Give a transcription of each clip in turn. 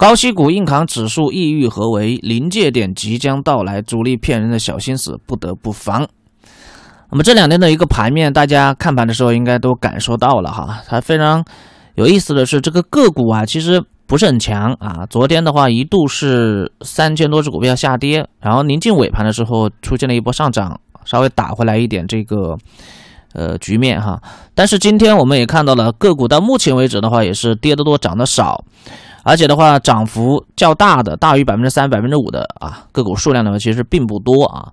高息股硬扛指数，意欲何为？临界点即将到来，主力骗人的小心思不得不防。那么这两天的一个盘面，大家看盘的时候应该都感受到了哈。它非常有意思的是，这个个股啊，其实不是很强啊。昨天的话，一度是三千多只股票下跌，然后临近尾盘的时候出现了一波上涨，稍微打回来一点这个呃局面哈。但是今天我们也看到了，个股到目前为止的话，也是跌得多，涨得少。而且的话，涨幅较大的，大于百分之三、百分之五的啊个股数量的话，其实并不多啊。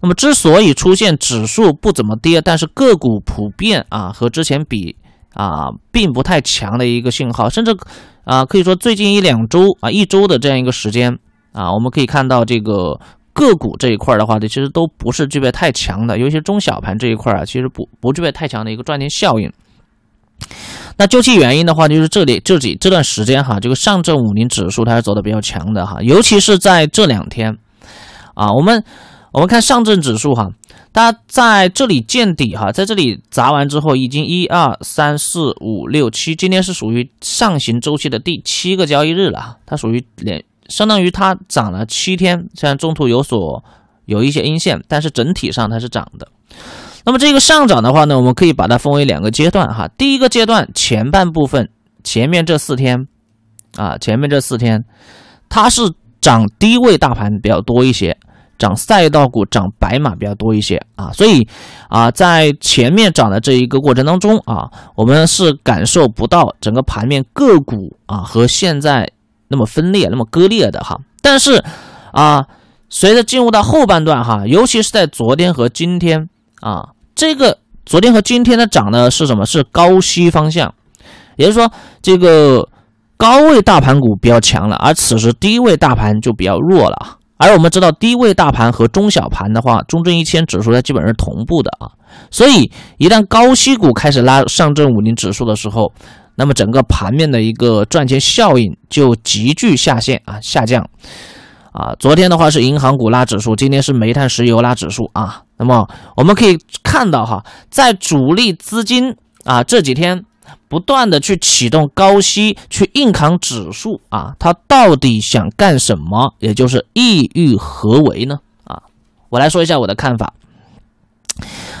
那么，之所以出现指数不怎么跌，但是个股普遍啊和之前比啊并不太强的一个信号，甚至啊可以说最近一两周啊一周的这样一个时间啊，我们可以看到这个个股这一块的话，呢，其实都不是具备太强的，尤其中小盘这一块啊，其实不不具备太强的一个赚钱效应。那究其原因的话，就是这里这几这段时间哈，这个上证五零指数它是走的比较强的哈，尤其是在这两天，啊，我们我们看上证指数哈，它在这里见底哈，在这里砸完之后，已经一二三四五六七，今天是属于上行周期的第七个交易日了它属于连相当于它涨了七天，虽然中途有所有一些阴线，但是整体上它是涨的。那么这个上涨的话呢，我们可以把它分为两个阶段哈。第一个阶段前半部分，前面这四天，啊，前面这四天，它是涨低位大盘比较多一些，涨赛道股、涨白马比较多一些啊。所以啊，在前面涨的这一个过程当中啊，我们是感受不到整个盘面个股啊和现在那么分裂、那么割裂的哈。但是啊，随着进入到后半段哈，尤其是在昨天和今天。啊，这个昨天和今天的涨呢是什么？是高息方向，也就是说，这个高位大盘股比较强了，而此时低位大盘就比较弱了。而我们知道，低位大盘和中小盘的话，中证一千指数它基本是同步的啊。所以，一旦高息股开始拉上证五零指数的时候，那么整个盘面的一个赚钱效应就急剧下线啊下降。啊，昨天的话是银行股拉指数，今天是煤炭石油拉指数啊。那么我们可以看到，哈，在主力资金啊这几天不断的去启动高息去硬扛指数啊，他到底想干什么？也就是意欲何为呢？啊，我来说一下我的看法。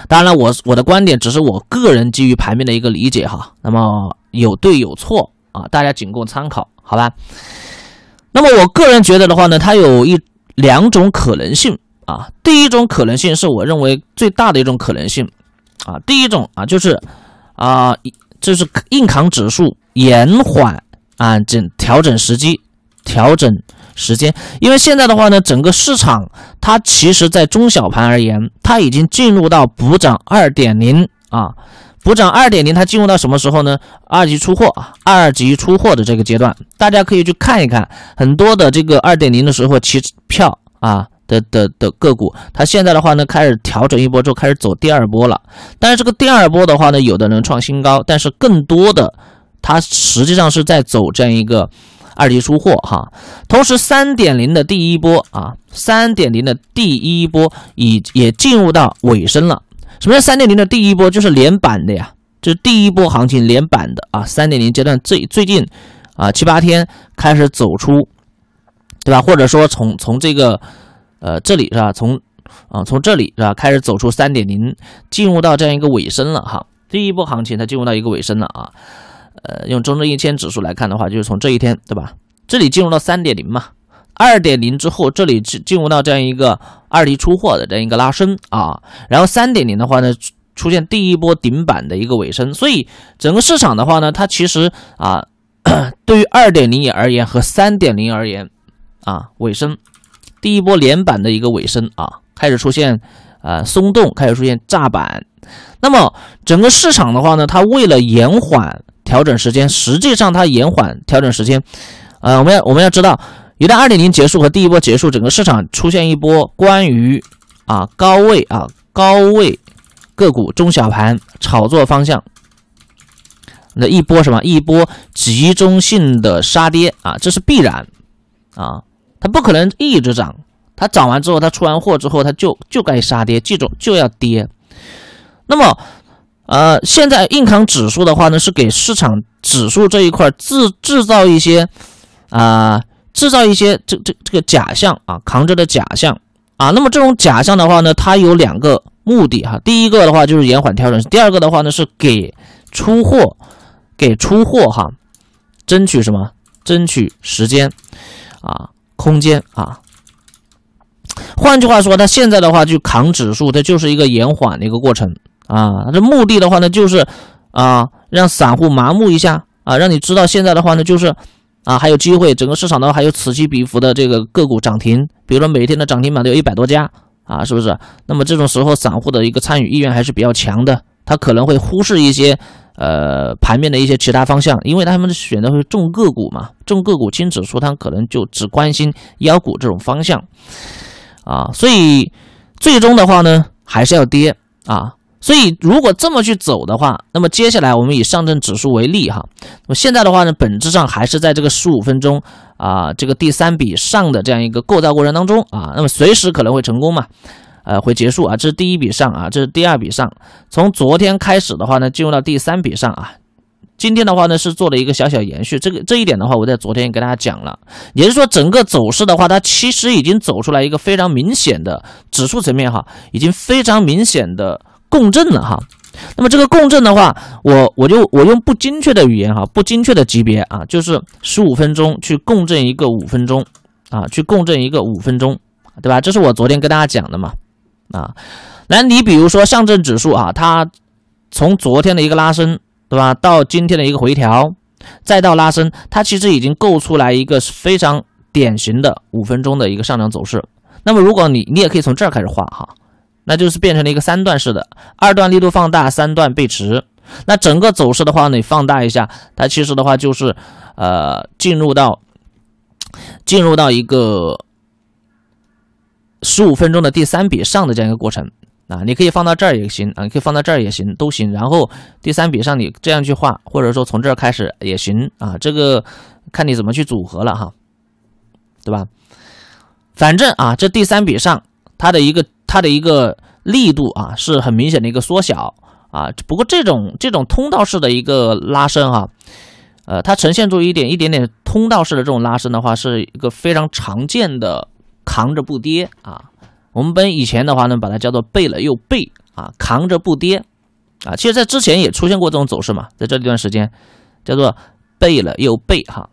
当然，了，我我的观点只是我个人基于盘面的一个理解，哈。那么有对有错啊，大家仅供参考，好吧？那么我个人觉得的话呢，它有一两种可能性。啊，第一种可能性是我认为最大的一种可能性。啊，第一种啊，就是啊，就是硬扛指数，延缓啊整调整时机，调整时间。因为现在的话呢，整个市场它其实在中小盘而言，它已经进入到补涨二点零啊，补涨二点零，它进入到什么时候呢？二级出货啊，二级出货的这个阶段，大家可以去看一看，很多的这个二点零的时候其票啊。的的的个股，它现在的话呢，开始调整一波之后，开始走第二波了。但是这个第二波的话呢，有的能创新高，但是更多的它实际上是在走这样一个二级出货哈。同时，三点零的第一波啊，三点零的第一波已也进入到尾声了。什么叫三点零的第一波？就是连板的呀，就是第一波行情连板的啊。三点零阶段最最近啊七八天开始走出，对吧？或者说从从这个。呃，这里是吧？从，啊，从这里是吧开始走出三点零，进入到这样一个尾声了哈。第一波行情它进入到一个尾声了啊。呃，用中证一千指数来看的话，就是从这一天对吧？这里进入到三点零嘛，二点零之后，这里进进入到这样一个二离出货的这样一个拉升啊。然后三点零的话呢，出现第一波顶板的一个尾声。所以整个市场的话呢，它其实啊，对于二点零也而言和三点零而言啊，尾声。第一波连板的一个尾声啊，开始出现，呃，松动，开始出现炸板。那么整个市场的话呢，它为了延缓调整时间，实际上它延缓调整时间，呃，我们要我们要知道，一旦二点零结束和第一波结束，整个市场出现一波关于啊高位啊高位个股、中小盘炒作方向那一波什么一波集中性的杀跌啊，这是必然啊。它不可能一直涨，它涨完之后，它出完货之后，它就就该杀跌，记住就要跌。那么，呃，现在硬扛指数的话呢，是给市场指数这一块制制造一些，啊，制造一些这这这个假象啊，扛着的假象啊。那么这种假象的话呢，它有两个目的哈，第一个的话就是延缓调整，第二个的话呢是给出货，给出货哈，争取什么？争取时间啊。空间啊，换句话说，它现在的话就扛指数，它就是一个延缓的一个过程啊。这目的的话呢，就是啊，让散户麻木一下啊，让你知道现在的话呢，就是啊还有机会。整个市场的话，还有此起彼伏的这个个股涨停，比如说每天的涨停板都有一百多家啊，是不是？那么这种时候，散户的一个参与意愿还是比较强的。他可能会忽视一些，呃，盘面的一些其他方向，因为他们选的会重个股嘛，重个股轻指数，他可能就只关心妖股这种方向，啊，所以最终的话呢，还是要跌啊，所以如果这么去走的话，那么接下来我们以上证指数为例哈，那么现在的话呢，本质上还是在这个十五分钟啊，这个第三笔上的这样一个构造过程当中啊，那么随时可能会成功嘛。呃，会结束啊，这是第一笔上啊，这是第二笔上，从昨天开始的话呢，进入到第三笔上啊。今天的话呢，是做了一个小小延续。这个这一点的话，我在昨天也给大家讲了，也就是说，整个走势的话，它其实已经走出来一个非常明显的指数层面哈，已经非常明显的共振了哈。那么这个共振的话，我我就我用不精确的语言哈，不精确的级别啊，就是十五分钟去共振一个五分钟啊，去共振一个五分钟，对吧？这是我昨天跟大家讲的嘛。啊，来你比如说上证指数啊，它从昨天的一个拉升，对吧？到今天的一个回调，再到拉升，它其实已经构出来一个非常典型的五分钟的一个上涨走势。那么如果你你也可以从这儿开始画哈，那就是变成了一个三段式的，二段力度放大，三段背驰。那整个走势的话呢，放大一下，它其实的话就是呃进入到进入到一个。十五分钟的第三笔上的这样一个过程啊，你可以放到这儿也行啊，你可以放到这儿也行都行。然后第三笔上你这样去画，或者说从这儿开始也行啊，这个看你怎么去组合了哈，对吧？反正啊，这第三笔上它的一个它的一个力度啊是很明显的一个缩小啊。不过这种这种通道式的一个拉伸哈，呃，它呈现出一点一点点通道式的这种拉伸的话，是一个非常常见的。扛着不跌啊！我们本以前的话呢，把它叫做背了又背啊，扛着不跌啊。其实，在之前也出现过这种走势嘛，在这一段时间叫做背了又背哈。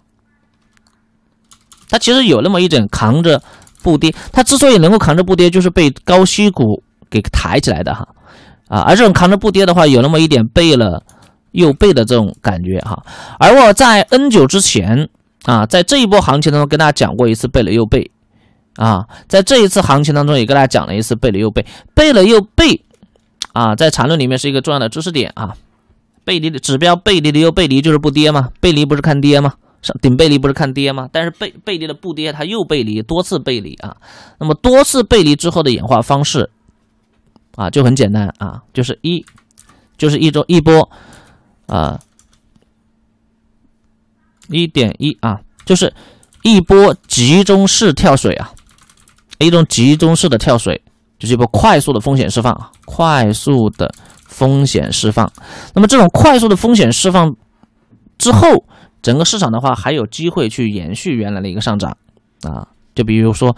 它其实有那么一种扛着不跌，它之所以能够扛着不跌，就是被高息股给抬起来的哈啊。而这种扛着不跌的话，有那么一点背了又背的这种感觉哈。而我在 N 九之前啊，在这一波行情当中跟大家讲过一次背了又背。啊，在这一次行情当中，也跟大家讲了一次背离又背，背了又背，啊，在缠论里面是一个重要的知识点啊，背离的指标背离的又背离就是不跌吗？背离不是看跌吗？上顶背离不是看跌吗？但是背背离的不跌，它又背离，多次背离啊，那么多次背离之后的演化方式，啊，就很简单啊，就是一，就是一周一波啊，一点一啊，就是一波集中式跳水啊。一种集中式的跳水，就是一波快速的风险释放，快速的风险释放。那么这种快速的风险释放之后，整个市场的话还有机会去延续原来的一个上涨啊。就比如说，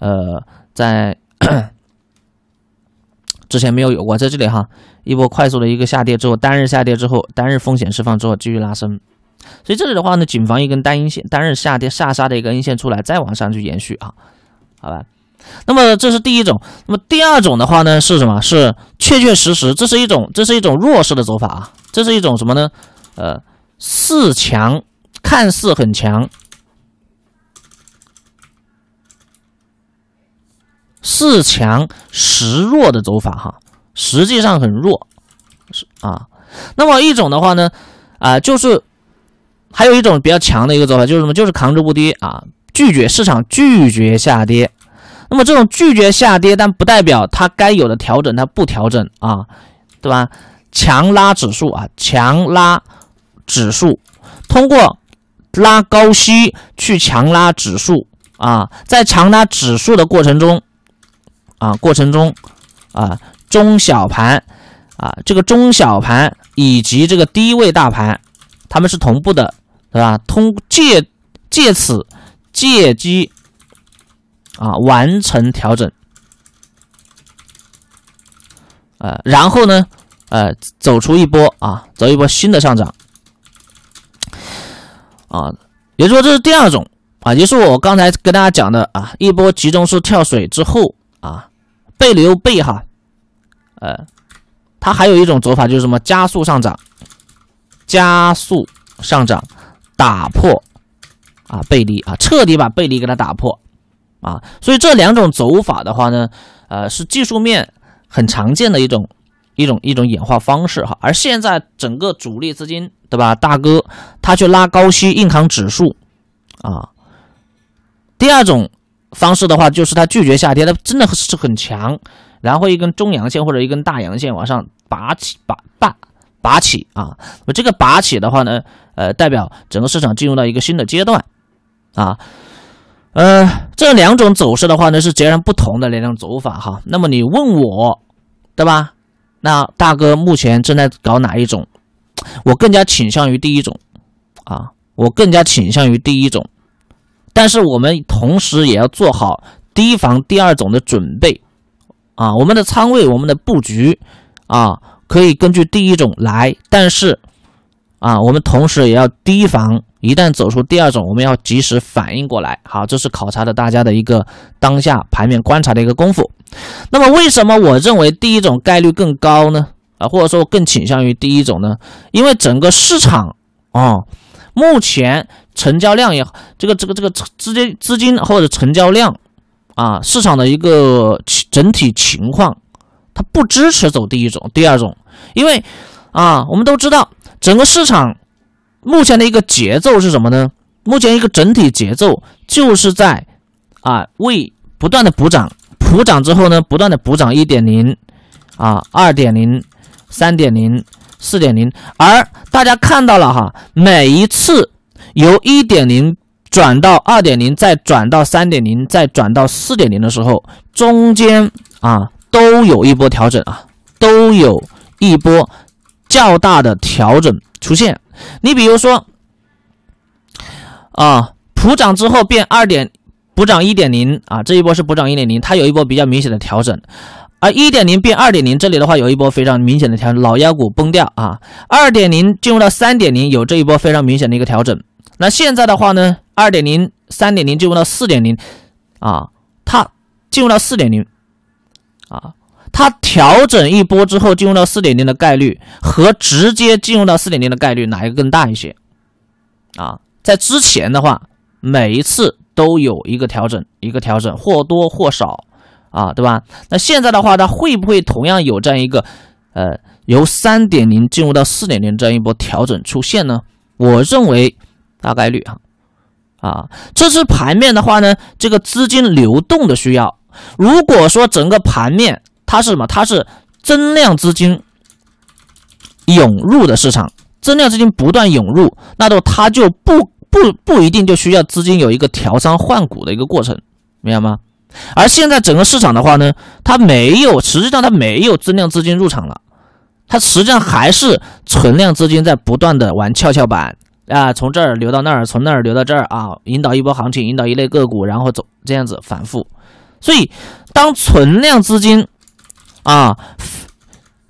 呃，在 之前没有有过在这里哈，一波快速的一个下跌之后，单日下跌之后，单日风险释放之后继续拉升。所以这里的话呢，谨防一根单阴线，单日下跌下杀的一个阴线出来，再往上去延续啊，好吧？那么这是第一种，那么第二种的话呢是什么？是确确实实，这是一种这是一种弱势的走法啊，这是一种什么呢？呃，四强，看似很强，四强实弱的走法哈，实际上很弱，是啊。那么一种的话呢，啊，就是还有一种比较强的一个走法，就是什么？就是扛住不跌啊，拒绝市场拒绝下跌。那么这种拒绝下跌，但不代表它该有的调整它不调整啊，对吧？强拉指数啊，强拉指数，通过拉高息去强拉指数啊，在强拉指数的过程中啊，过程中啊，中小盘啊，这个中小盘以及这个低位大盘，他们是同步的，对吧？通借借此借机。啊，完成调整，呃，然后呢，呃，走出一波啊，走一波新的上涨，啊，也就是说这是第二种啊，也就是我刚才跟大家讲的啊，一波集中式跳水之后啊，背离又背哈，呃，它还有一种走法就是什么加速上涨，加速上涨，打破啊背离啊，彻底把背离给它打破。啊，所以这两种走法的话呢，呃，是技术面很常见的一种一种一种演化方式哈。而现在整个主力资金对吧，大哥他去拉高息硬扛指数，啊，第二种方式的话就是他拒绝下跌，他真的是很强，然后一根中阳线或者一根大阳线往上拔起拔拔拔起啊，那这个拔起的话呢，呃，代表整个市场进入到一个新的阶段啊。呃，这两种走势的话呢，是截然不同的两种走法哈。那么你问我，对吧？那大哥目前正在搞哪一种？我更加倾向于第一种啊，我更加倾向于第一种。但是我们同时也要做好提防第二种的准备啊。我们的仓位，我们的布局啊，可以根据第一种来，但是。啊，我们同时也要提防，一旦走出第二种，我们要及时反应过来。好，这是考察的大家的一个当下盘面观察的一个功夫。那么，为什么我认为第一种概率更高呢？啊，或者说更倾向于第一种呢？因为整个市场啊，目前成交量也好，这个这个这个资金资金或者成交量啊，市场的一个整体情况，它不支持走第一种、第二种，因为啊，我们都知道。整个市场目前的一个节奏是什么呢？目前一个整体节奏就是在啊为不断的补涨，补涨之后呢，不断的补涨一点零啊、二点零、三点零、四点零。而大家看到了哈，每一次由一点零转到二点零，再转到三点零，再转到四点零的时候，中间啊都有一波调整啊，都有一波。较大的调整出现，你比如说，啊，普涨之后变二点，补涨一点零啊，这一波是补涨一点零，它有一波比较明显的调整，而一点零变二点零，这里的话有一波非常明显的调，老妖股崩掉啊，二点零进入到三点零有这一波非常明显的一个调整，那现在的话呢，二点零三点零进入到四点零，啊，它进入到四点零，啊。它调整一波之后进入到四点零的概率和直接进入到四点零的概率哪一个更大一些？啊，在之前的话，每一次都有一个调整，一个调整或多或少啊，对吧？那现在的话，它会不会同样有这样一个，呃，由三点零进入到四点零这样一波调整出现呢？我认为大概率啊，啊，这次盘面的话呢，这个资金流动的需要，如果说整个盘面。它是什么？它是增量资金涌入的市场，增量资金不断涌入，那都它就不不不一定就需要资金有一个调仓换股的一个过程，明白吗？而现在整个市场的话呢，它没有，实际上它没有增量资金入场了，它实际上还是存量资金在不断的玩跷跷板啊，从这儿流到那儿，从那儿流到这儿啊，引导一波行情，引导一类个股，然后走这样子反复。所以当存量资金啊，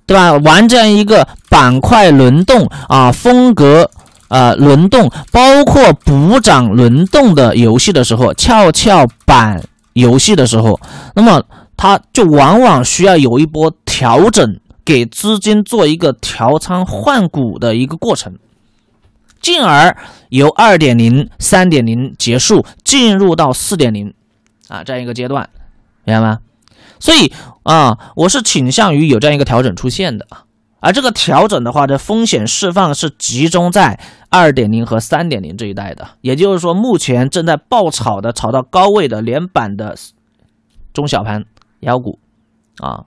对吧？玩这样一个板块轮动啊，风格啊轮动，包括补涨轮动的游戏的时候，跷跷板游戏的时候，那么它就往往需要有一波调整，给资金做一个调仓换股的一个过程，进而由二点零、三点零结束，进入到四点零啊这样一个阶段，明白吗？所以啊，我是倾向于有这样一个调整出现的啊，而这个调整的话，这风险释放是集中在二点零和三点零这一带的，也就是说，目前正在爆炒的、炒到高位的、连板的中小盘妖股啊，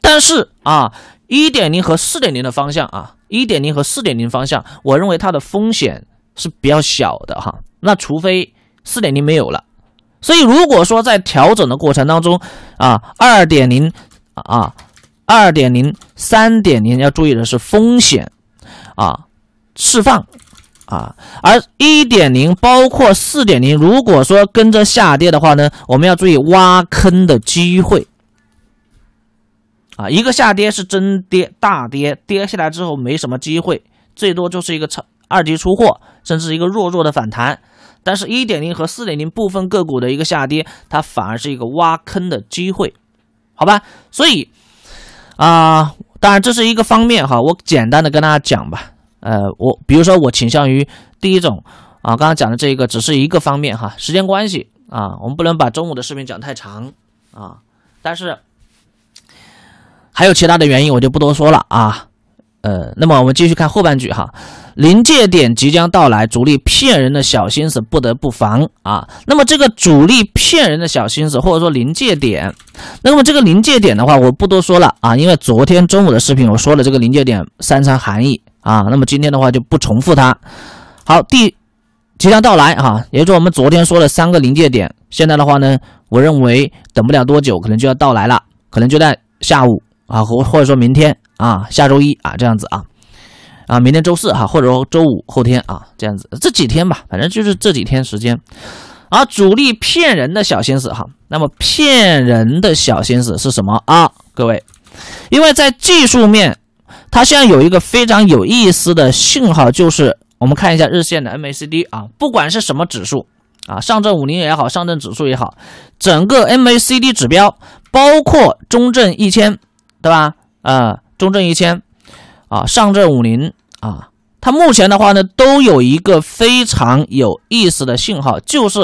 但是啊，一点零和四点零的方向啊，一点零和四点零方向，我认为它的风险是比较小的哈，那除非四点零没有了。所以，如果说在调整的过程当中，啊，二点零，啊，二点零、三点零要注意的是风险，啊，释放，啊，而一点零包括四点零，如果说跟着下跌的话呢，我们要注意挖坑的机会，啊，一个下跌是真跌大跌，跌下来之后没什么机会，最多就是一个超二级出货，甚至一个弱弱的反弹，但是一点零和四点零部分个股的一个下跌，它反而是一个挖坑的机会，好吧？所以啊，当然这是一个方面哈，我简单的跟大家讲吧。呃，我比如说我倾向于第一种啊，刚刚讲的这个只是一个方面哈，时间关系啊，我们不能把中午的视频讲太长啊，但是还有其他的原因，我就不多说了啊。呃，那么我们继续看后半句哈，临界点即将到来，主力骗人的小心思不得不防啊。那么这个主力骗人的小心思，或者说临界点，那么这个临界点的话，我不多说了啊，因为昨天中午的视频我说了这个临界点三层含义啊。那么今天的话就不重复它。好，第即将到来哈，也就是我们昨天说的三个临界点，现在的话呢，我认为等不了多久，可能就要到来了，可能就在下午啊，或或者说明天。啊，下周一啊，这样子啊，啊，明天周四哈，或者说周五后天啊，这样子这几天吧，反正就是这几天时间。啊，主力骗人的小心思哈，那么骗人的小心思是什么啊？各位，因为在技术面，它现在有一个非常有意思的信号，就是我们看一下日线的 MACD 啊，不管是什么指数啊，上证五零也好，上证指数也好，整个 MACD 指标，包括中证一千，对吧？啊。中证一千啊，上证五零啊，它目前的话呢，都有一个非常有意思的信号，就是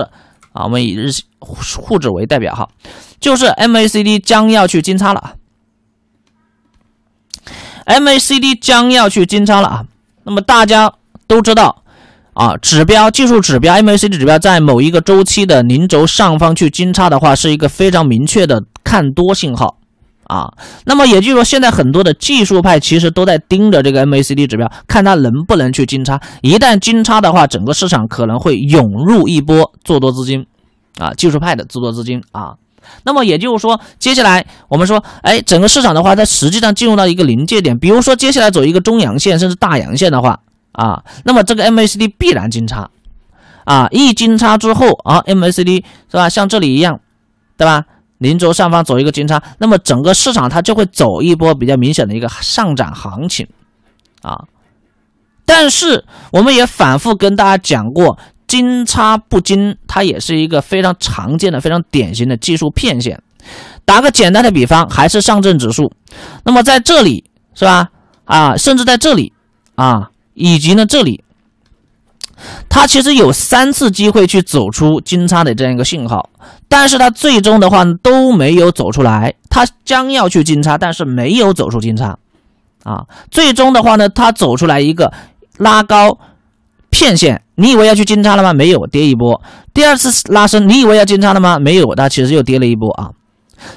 啊，我们以日沪指为代表哈，就是 MACD 将要去金叉了，MACD 将要去金叉了啊。那么大家都知道啊，指标技术指标 MACD 指标在某一个周期的零轴上方去金叉的话，是一个非常明确的看多信号。啊，那么也就是说，现在很多的技术派其实都在盯着这个 MACD 指标，看它能不能去金叉。一旦金叉的话，整个市场可能会涌入一波做多资金，啊，技术派的做多资金啊。那么也就是说，接下来我们说，哎，整个市场的话，它实际上进入到一个临界点。比如说，接下来走一个中阳线，甚至大阳线的话，啊，那么这个 MACD 必然金叉，啊，一金叉之后啊，MACD 是吧？像这里一样，对吧？零轴上方走一个金叉，那么整个市场它就会走一波比较明显的一个上涨行情啊。但是我们也反复跟大家讲过，金叉不金，它也是一个非常常见的、非常典型的技术骗线。打个简单的比方，还是上证指数，那么在这里是吧？啊，甚至在这里啊，以及呢这里。它其实有三次机会去走出金叉的这样一个信号，但是它最终的话都没有走出来。它将要去金叉，但是没有走出金叉，啊，最终的话呢，它走出来一个拉高片线。你以为要去金叉了吗？没有，跌一波。第二次拉升，你以为要金叉了吗？没有，它其实又跌了一波啊。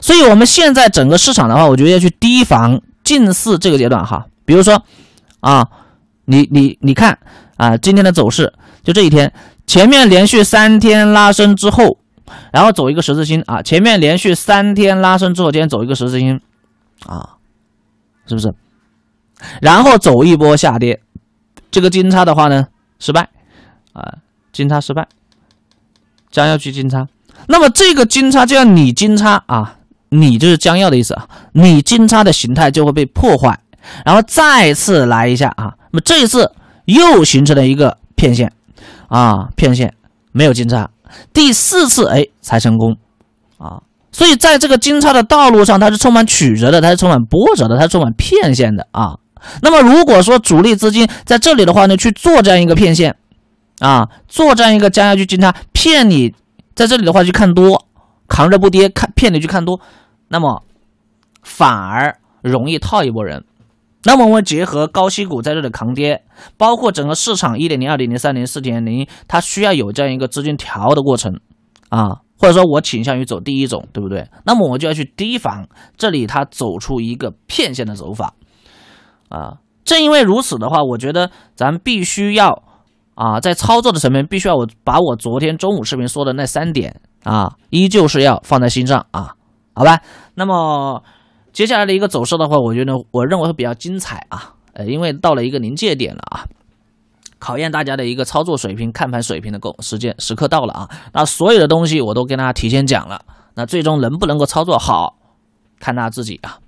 所以我们现在整个市场的话，我觉得要去提防近似这个阶段哈。比如说，啊，你你你看。啊，今天的走势就这一天，前面连续三天拉升之后，然后走一个十字星啊，前面连续三天拉升之后，今天走一个十字星，啊，是不是？然后走一波下跌，这个金叉的话呢，失败，啊，金叉失败，将要去金叉。那么这个金叉就要你金叉啊，你就是将要的意思啊，你金叉的形态就会被破坏，然后再次来一下啊，那么这一次。又形成了一个骗线，啊，骗线没有金叉，第四次哎才成功，啊，所以在这个金叉的道路上，它是充满曲折的，它是充满波折的，它是充满骗线的啊。那么如果说主力资金在这里的话呢，去做这样一个骗线，啊，做这样一个加下去金叉骗你，在这里的话去看多，扛着不跌，看骗你去看多，那么反而容易套一波人。那么我们结合高息股在这里扛跌，包括整个市场一点零二、点零三、零四、点零它需要有这样一个资金调的过程啊，或者说，我倾向于走第一种，对不对？那么我就要去提防这里它走出一个骗线的走法啊。正因为如此的话，我觉得咱必须要啊，在操作的层面必须要我把我昨天中午视频说的那三点啊，依旧是要放在心上啊，好吧？那么。接下来的一个走势的话，我觉得我认为会比较精彩啊，呃，因为到了一个临界点了啊，考验大家的一个操作水平、看盘水平的够时间时刻到了啊，那所有的东西我都跟大家提前讲了，那最终能不能够操作好，看他自己啊。